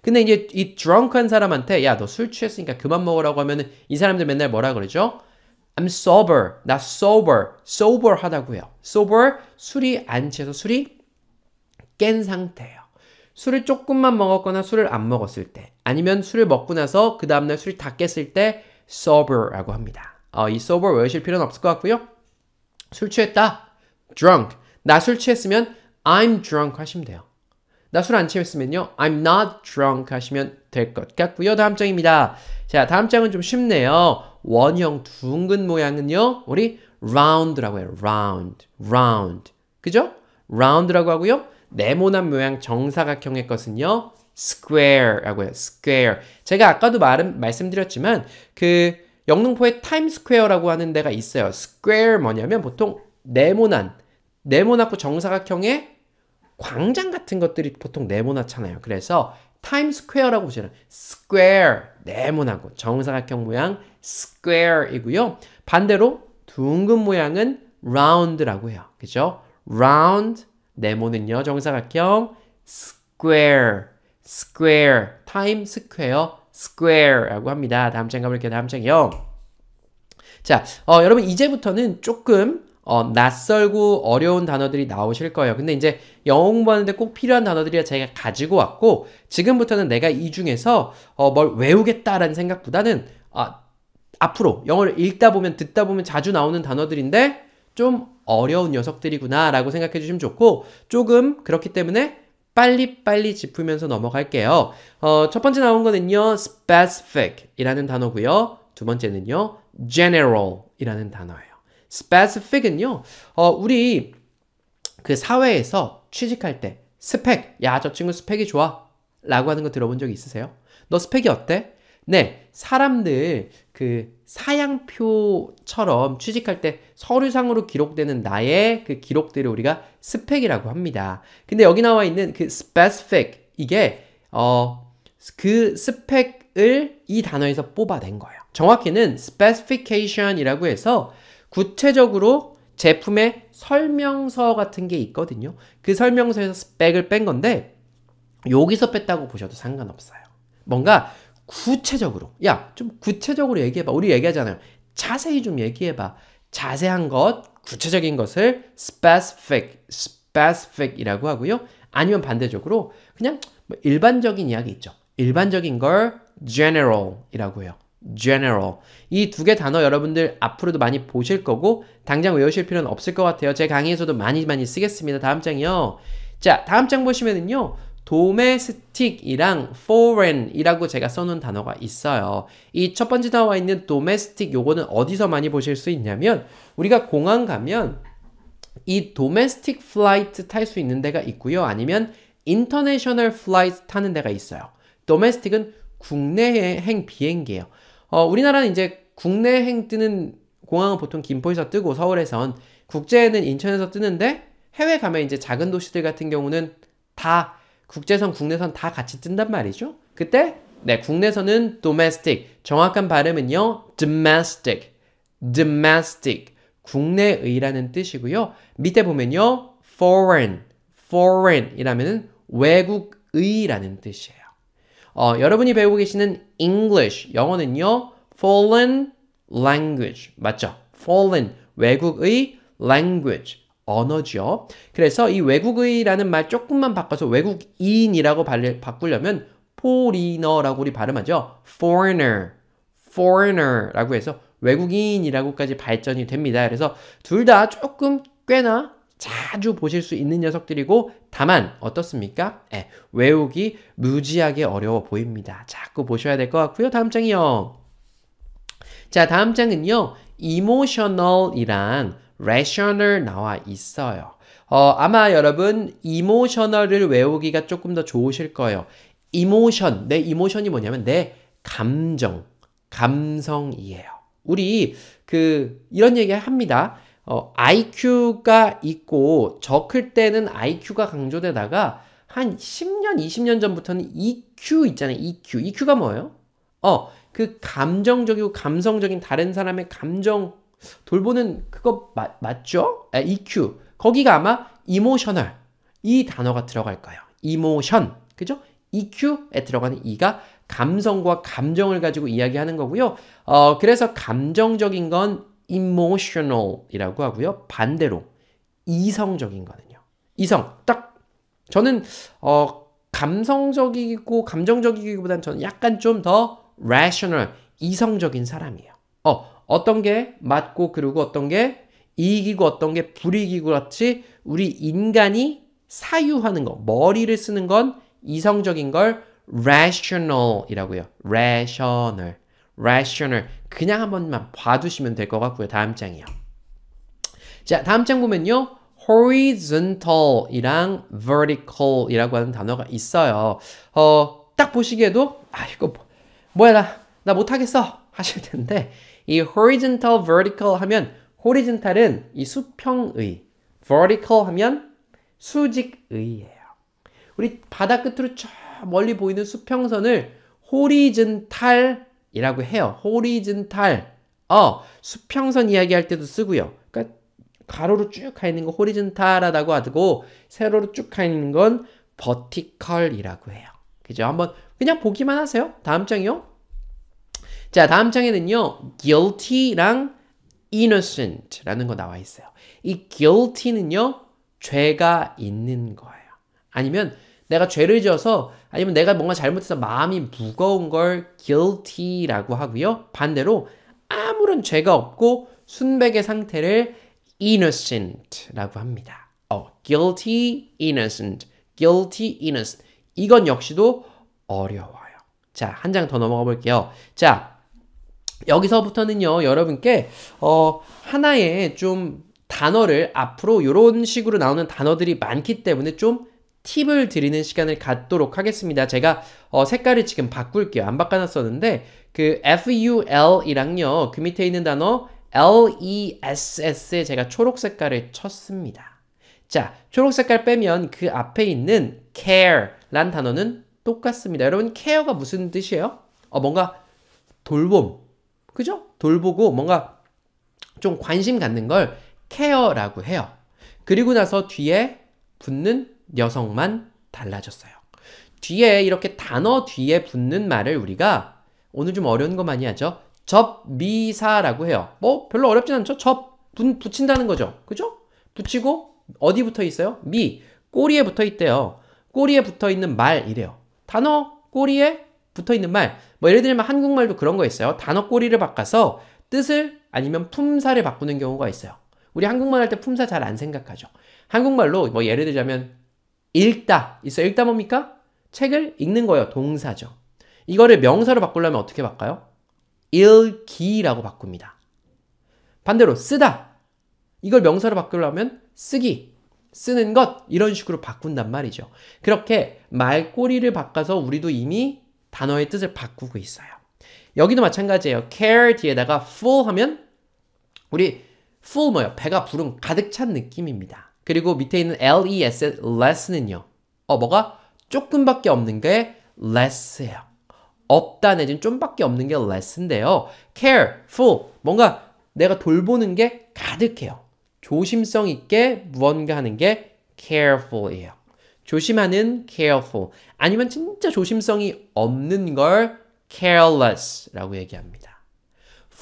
근데 이제 이 drunk한 사람한테 야 너 술 취했으니까 그만 먹으라고 하면은 이 사람들 맨날 뭐라 그러죠? I'm sober. 나 sober. sober 하다고요. sober 술이 안 취해서 술이 깬 상태예요. 술을 조금만 먹었거나 술을 안 먹었을 때 아니면 술을 먹고 나서 그 다음날 술이 다 깼을 때 sober라고 합니다. 어, 이 sober 외우실 필요는 없을 것 같고요. 술 취했다. drunk. 나 술 취했으면 I'm drunk 하시면 돼요. 나 술 안 취했으면요. I'm not drunk 하시면 될 것 같고요. 다음 장입니다. 자, 다음 장은 좀 쉽네요. 원형 둥근 모양은요. 우리 round라고 해요. round, round. 그죠? round라고 하고요. 네모난 모양 정사각형의 것은요. square라고 해요. square. 제가 아까도 말 말씀드렸지만 그 영등포에 타임스퀘어라고 하는 데가 있어요. square 뭐냐면 보통 네모난 네모나고 정사각형의 광장 같은 것들이 보통 네모나잖아요. 그래서 타임스퀘어라고 보시면 square 네모나고 정사각형 모양 square이고요. 반대로 둥근 모양은 round라고 해요. 그죠? round 네모는요 정사각형 square square 타임스퀘어 square라고 합니다. 다음 장가 볼게요. 다음 장요. 이 자, 어, 여러분 이제부터는 조금 어, 낯설고 어려운 단어들이 나오실 거예요. 근데 이제 영어 공부하는데 꼭 필요한 단어들이라 제가 가지고 왔고 지금부터는 내가 이 중에서 어, 뭘 외우겠다라는 생각보다는 아, 앞으로 영어를 읽다 보면 듣다 보면 자주 나오는 단어들인데 좀 어려운 녀석들이구나라고 생각해 주시면 좋고 조금 그렇기 때문에 빨리빨리 짚으면서 넘어갈게요. 어, 첫 번째 나온 거는요. specific 이라는 단어고요. 두 번째는요. general 이라는 단어예요. specific은요, 어, 우리 그 사회에서 취직할 때 스펙, 야, 저 친구 스펙이 좋아. 라고 하는 거 들어본 적 있으세요? 너 스펙이 어때? 네, 사람들 그 사양표처럼 취직할 때 서류상으로 기록되는 나의 그 기록들을 우리가 스펙이라고 합니다. 근데 여기 나와 있는 그 specific 이게 어 그 스펙을 이 단어에서 뽑아낸 거예요. 정확히는 specification이라고 해서 구체적으로 제품의 설명서 같은 게 있거든요. 그 설명서에서 스펙을 뺀 건데 여기서 뺐다고 보셔도 상관없어요. 뭔가 구체적으로 야 좀 구체적으로 얘기해봐 우리 얘기하잖아요 자세히 좀 얘기해봐 자세한 것 구체적인 것을 specific specific 이라고 하고요 아니면 반대적으로 그냥 뭐 일반적인 이야기 있죠 일반적인 걸 general 이라고 해요 general. 이 두 개 단어 여러분들 앞으로도 많이 보실 거고 당장 외우실 필요는 없을 것 같아요. 제 강의에서도 많이 많이 쓰겠습니다. 다음 장이요. 자, 다음 장 보시면은요. domestic이랑 foreign이라고 제가 써놓은 단어가 있어요. 이 첫 번째 나와 있는 domestic 요거는 어디서 많이 보실 수 있냐면 우리가 공항 가면 이 domestic flight 탈 수 있는 데가 있고요. 아니면 international flight 타는 데가 있어요. domestic은 국내행 비행기예요. 어, 우리나라는 이제 국내행 뜨는 공항은 보통 김포에서 뜨고 서울에선 국제에는 인천에서 뜨는데 해외 가면 이제 작은 도시들 같은 경우는 다 국제선 국내선 다 같이 뜬단 말이죠. 그때 네, 국내선은 domestic. 정확한 발음은요. domestic. domestic. 국내의라는 뜻이고요. 밑에 보면요. foreign. foreign 이라면은 외국의라는 뜻이에요. 어, 여러분이 배우고 계시는 English 영어는요. foreign language 맞죠? foreign 외국의 language 언어죠. 그래서 이 외국의라는 말 조금만 바꿔서 외국인이라고 발 바꾸려면 o n 리 r 라고 우리 발음하죠. foreigner, foreigner라고 해서 외국인이라고까지 발전이 됩니다. 그래서 둘 다 조금 꽤나 자주 보실 수 있는 녀석들이고 다만 어떻습니까? 예, 외우기 무지하게 어려워 보입니다. 자꾸 보셔야 될 것 같고요. 다음 장이요. 자, 다음 장은요. emotional이랑 rational 나와 있어요. 어, 아마 여러분 emotional을 외우기가 조금 더 좋으실 거예요. emotion, 내 emotion이 뭐냐면 내 감정, 감성이에요. 우리 그 이런 얘기 합니다. 어, IQ가 있고 적을 때는 IQ가 강조되다가 한 10년, 20년 전부터는 EQ 있잖아요. EQ. EQ가 뭐예요? 어, 그 감정적이고 감성적인 다른 사람의 감정 돌보는 그거 마, 맞죠? 에, 아, EQ. 거기가 아마 이모셔널 이 단어가 들어갈 거예요. 이모션. 그죠? EQ에 들어가는 E가 감성과 감정을 가지고 이야기하는 거고요. 어, 그래서 감정적인 건 emotional이라고 하고요. 반대로 이성적인 거는요. 이성 딱 저는 어 감성적이고 감정적이기보단 저는 약간 좀 더 rational 이성적인 사람이에요. 어 어떤 게 맞고 그리고 어떤 게 이익이고 어떤 게 불이익이고 같이 우리 인간이 사유하는 거 머리를 쓰는 건 이성적인 걸 rational이라고요. rational rational 그냥 한 번만 봐두시면 될 것 같고요. 다음 장이요. 자, 다음 장 보면요. horizontal이랑 vertical이라고 하는 단어가 있어요. 어, 딱 보시기에도 아 이거 뭐, 야 나, 나 못하겠어 하실 텐데 이 horizontal, vertical 하면 horizontal은 이 수평의, vertical 하면 수직의예요. 우리 바닥 끝으로 저 멀리 보이는 수평선을 horizontal 이라고 해요. 호리즌탈. 어, 수평선 이야기할 때도 쓰고요. 그러니까 가로로 쭉 가 있는 거 호리즌탈하다고 하고 세로로 쭉 가 있는 건 버티컬이라고 해요. 그죠? 한번 그냥 보기만 하세요. 다음 장이요. 자, 다음 장에는요. guilty랑 innocent라는 거 나와 있어요. 이 guilty는요. 죄가 있는 거예요. 아니면 내가 죄를 지어서 아니면 내가 뭔가 잘못해서 마음이 무거운 걸 guilty라고 하고요. 반대로 아무런 죄가 없고 순백의 상태를 innocent라고 합니다. 어, guilty, innocent, guilty, innocent. 이건 역시도 어려워요. 자, 한 장 더 넘어가 볼게요. 자, 여기서부터는요, 여러분께, 어, 하나의 좀 단어를 앞으로 이런 식으로 나오는 단어들이 많기 때문에 좀 팁을 드리는 시간을 갖도록 하겠습니다. 제가 어, 색깔을 지금 바꿀게요. 안 바꿔놨었는데 그 ful이랑요 그 밑에 있는 단어 less에 제가 초록 색깔을 쳤습니다. 자, 초록 색깔 빼면 그 앞에 있는 care란 단어는 똑같습니다. 여러분 care가 무슨 뜻이에요? 어, 뭔가 돌봄, 그죠? 돌보고 뭔가 좀 관심 갖는 걸 care라고 해요. 그리고 나서 뒤에 붙는 여성만 달라졌어요. 뒤에 이렇게 단어 뒤에 붙는 말을 우리가 오늘 좀 어려운 거 많이 하죠. 접미사라고 해요. 뭐 별로 어렵진 않죠. 접 부, 붙인다는 거죠. 그죠? 붙이고 어디 붙어 있어요? 미 꼬리에 붙어 있대요. 꼬리에 붙어 있는 말 이래요. 단어 꼬리에 붙어 있는 말. 뭐 예를 들면 한국말도 그런 거 있어요. 단어 꼬리를 바꿔서 뜻을 아니면 품사를 바꾸는 경우가 있어요. 우리 한국말 할 때 품사 잘 안 생각하죠. 한국말로 뭐 예를 들자면 읽다 있어 읽다 뭡니까? 책을 읽는 거예요. 동사죠. 이거를 명사로 바꾸려면 어떻게 바꿔요? 읽기라고 바꿉니다. 반대로 쓰다 이걸 명사로 바꾸려면 쓰기 쓰는 것 이런 식으로 바꾼단 말이죠. 그렇게 말꼬리를 바꿔서 우리도 이미 단어의 뜻을 바꾸고 있어요. 여기도 마찬가지예요. care 뒤에다가 full 하면 우리 full 뭐예요? 배가 부름 가득 찬 느낌입니다. 그리고 밑에 있는 less, less는요. 어, 뭐가 조금밖에 없는 게 less예요. 없다 내지는 좀밖에 없는 게 less인데요. careful, 뭔가 내가 돌보는 게 가득해요. 조심성 있게 무언가 하는 게 careful이에요. 조심하는 careful 아니면 진짜 조심성이 없는 걸 careless라고 얘기합니다.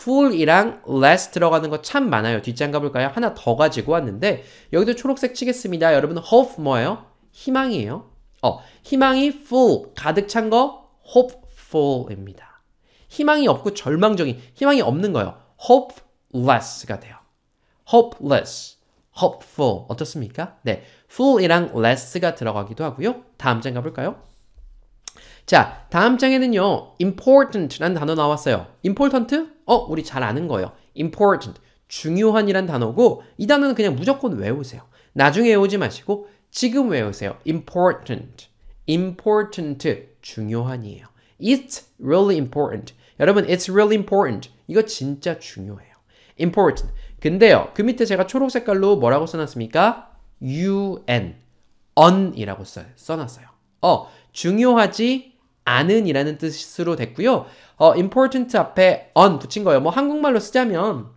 f u l l 이랑 less 들어가는 거 참 많아요. 뒷장 가볼까요? 하나 더 가지고 왔는데 여기도 초록색 치겠습니다. 여러분 hope 뭐예요? 희망이에요. 어, 희망이 full 가득 찬 거 hopeful입니다. 희망이 없고 절망적인 희망이 없는 거예요. hopeless가 돼요. hopeless, hopeful 어떻습니까? 네, full이랑 less가 들어가기도 하고요. 다음 장 가볼까요? 자, 다음 장에는요. i m p o r t a n t 란 단어 나왔어요. important? 어, 우리 잘 아는 거예요. important, 중요한이란 단어고 이 단어는 그냥 무조건 외우세요. 나중에 외우지 마시고 지금 외우세요. important, important, 중요한이에요. It's really important. 여러분, it's really important. 이거 진짜 중요해요. important. 근데요, 그 밑에 제가 초록 색깔로 뭐라고 써놨습니까? un, on이라고 써, 써놨어요. 어, 중요하지 아는이라는 뜻으로 됐고요. 어, important 앞에 on 붙인 거예요. 뭐 한국말로 쓰자면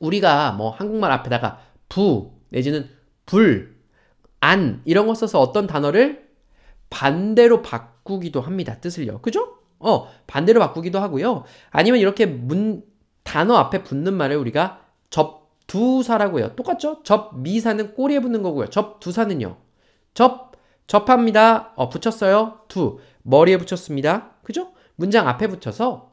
우리가 뭐 한국말 앞에다가 부 내지는 불, 안 이런 거 써서 어떤 단어를 반대로 바꾸기도 합니다. 뜻을요. 그죠? 어, 반대로 바꾸기도 하고요. 아니면 이렇게 문 단어 앞에 붙는 말을 우리가 접두사라고 해요. 똑같죠? 접미사는 꼬리에 붙는 거고요. 접두사는요. 접 접합니다. 어, 붙였어요. 두. 머리에 붙였습니다. 그죠? 문장 앞에 붙여서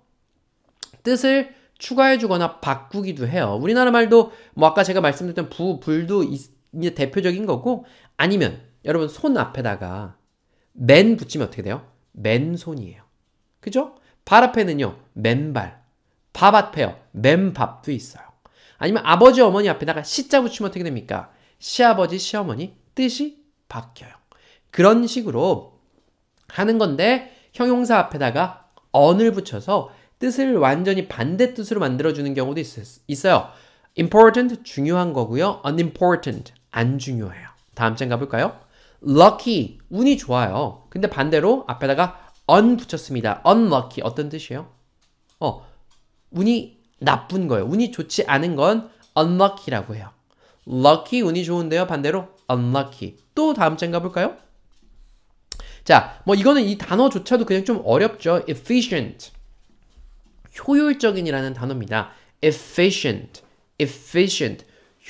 뜻을 추가해 주거나 바꾸기도 해요. 우리나라 말도 뭐 아까 제가 말씀드렸던 부, 불도 이제 대표적인 거고 아니면 여러분 손 앞에다가 맨 붙이면 어떻게 돼요? 맨손이에요. 그죠? 발 앞에는요. 맨발. 밥 앞에요. 맨밥도 있어요. 아니면 아버지 어머니 앞에다가 시자 붙이면 어떻게 됩니까? 시아버지 시어머니 뜻이 바뀌어요. 그런 식으로 하는 건데 형용사 앞에다가 on을 붙여서 뜻을 완전히 반대 뜻으로 만들어주는 경우도 있, 어요 important 중요한 거고요. unimportant 안 중요해요. 다음 장 가볼까요? lucky 운이 좋아요. 근데 반대로 앞에다가 un 붙였습니다. unlucky 어떤 뜻이에요? 어 운이 나쁜 거예요. 운이 좋지 않은 건 unlucky라고 해요. lucky 운이 좋은데요. 반대로 unlucky 또 다음 장 가볼까요? 자, 뭐 이거는 이 단어조차도 그냥 좀 어렵죠. efficient. 효율적인이라는 단어입니다. efficient. efficient.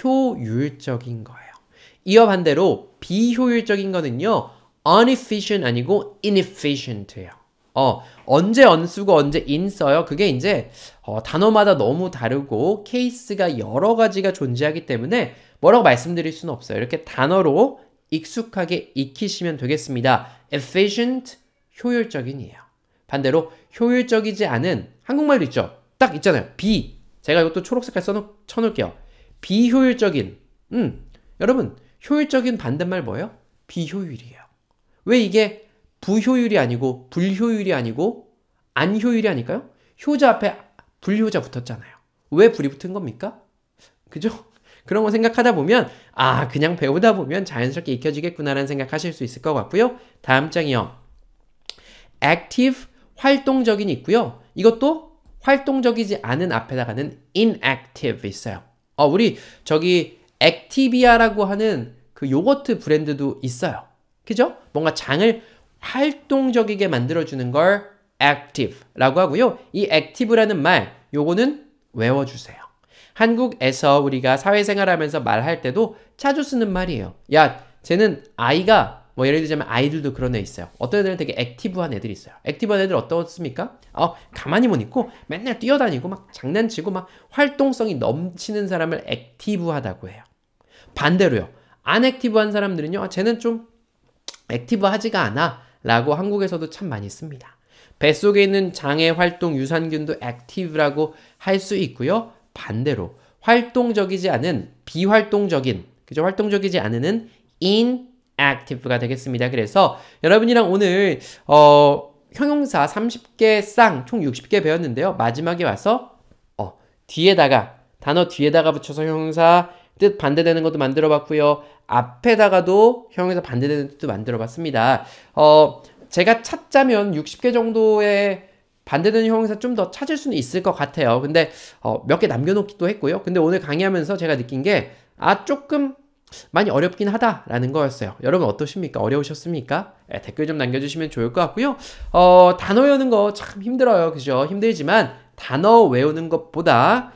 효율적인 거예요. 이어 반대로 비효율적인 거는요. inefficient 아니고 inefficient예요. 어, 언제 언수고 언제 인 써요? 그게 이제 어, 단어마다 너무 다르고 케이스가 여러 가지가 존재하기 때문에 뭐라고 말씀드릴 수는 없어요. 이렇게 단어로 익숙하게 익히시면 되겠습니다. efficient, 효율적인이에요. 반대로 효율적이지 않은 한국말도 있죠. 딱 있잖아요. 비. 제가 이것도 초록색깔 써놓, 쳐놓을게요. 비효율적인. 음, 여러분, 효율적인 반대말 뭐예요? 비효율이에요. 왜 이게 부효율이 아니고 불효율이 아니고 안효율이 아닐까요? 효자 앞에 불효자 붙었잖아요. 왜 불이 붙은 겁니까? 그죠? 그런 거 생각하다 보면 아 그냥 배우다 보면 자연스럽게 익혀지겠구나라는 생각하실 수 있을 것 같고요. 다음 장이요. active 활동적인 있고요. 이것도 활동적이지 않은 앞에다가는 inactive 있어요. 어, 우리 저기 액티비아라고 하는 그 요거트 브랜드도 있어요. 그죠? 뭔가 장을 활동적이게 만들어주는 걸 active라고 하고요. 이 active라는 말, 요거는 외워주세요. 한국에서 우리가 사회생활하면서 말할 때도 자주 쓰는 말이에요. 야, 쟤는 아이가 뭐 예를 들자면 아이들도 그런 애 있어요. 어떤 애들은 되게 액티브한 애들이 있어요. 액티브한 애들 어떻습니까? 어, 가만히못 있고 맨날 뛰어다니고 막 장난치고 막 활동성이 넘치는 사람을 액티브하다고 해요. 반대로요. 안 액티브한 사람들은요. 아, 쟤는 좀 액티브하지가 않아 라고 한국에서도 참 많이 씁니다. 뱃속에 있는 장애 활동 유산균도 액티브라고 할 수 있고요. 반대로 활동적이지 않은 비활동적인 그죠? 활동적이지 않은 inactive가 되겠습니다. 그래서 여러분이랑 오늘 어, 형용사 30개 쌍 총 60개 배웠는데요. 마지막에 와서 어, 뒤에다가 단어 뒤에다가 붙여서 형용사 뜻 반대되는 것도 만들어 봤고요. 앞에다가도 형용사 반대되는 뜻도 만들어 봤습니다. 어, 제가 찾자면 60개 정도의 반대되는 형용사 좀더 찾을 수는 있을 것 같아요. 근데 어, 몇 개 남겨놓기도 했고요. 근데 오늘 강의하면서 제가 느낀 게 아 조금 많이 어렵긴 하다라는 거였어요. 여러분 어떠십니까? 어려우셨습니까? 네, 댓글 좀 남겨주시면 좋을 것 같고요. 어, 단어 외우는 거 참 힘들어요. 그죠? 힘들지만 단어 외우는 것보다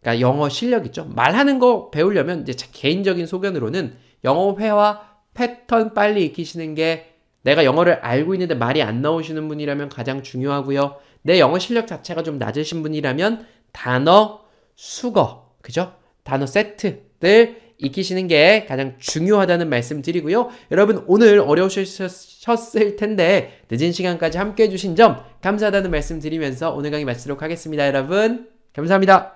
그러니까 영어 실력있죠 말하는 거 배우려면 이제 개인적인 소견으로는 영어 회화 패턴 빨리 익히시는 게 내가 영어를 알고 있는데 말이 안 나오시는 분이라면 가장 중요하고요. 내 영어 실력 자체가 좀 낮으신 분이라면 단어, 수거, 그죠? 단어 세트들 익히시는 게 가장 중요하다는 말씀 드리고요. 여러분 오늘 어려우셨을 텐데 늦은 시간까지 함께 해주신 점 감사하다는 말씀 드리면서 오늘 강의 마치도록 하겠습니다. 여러분 감사합니다.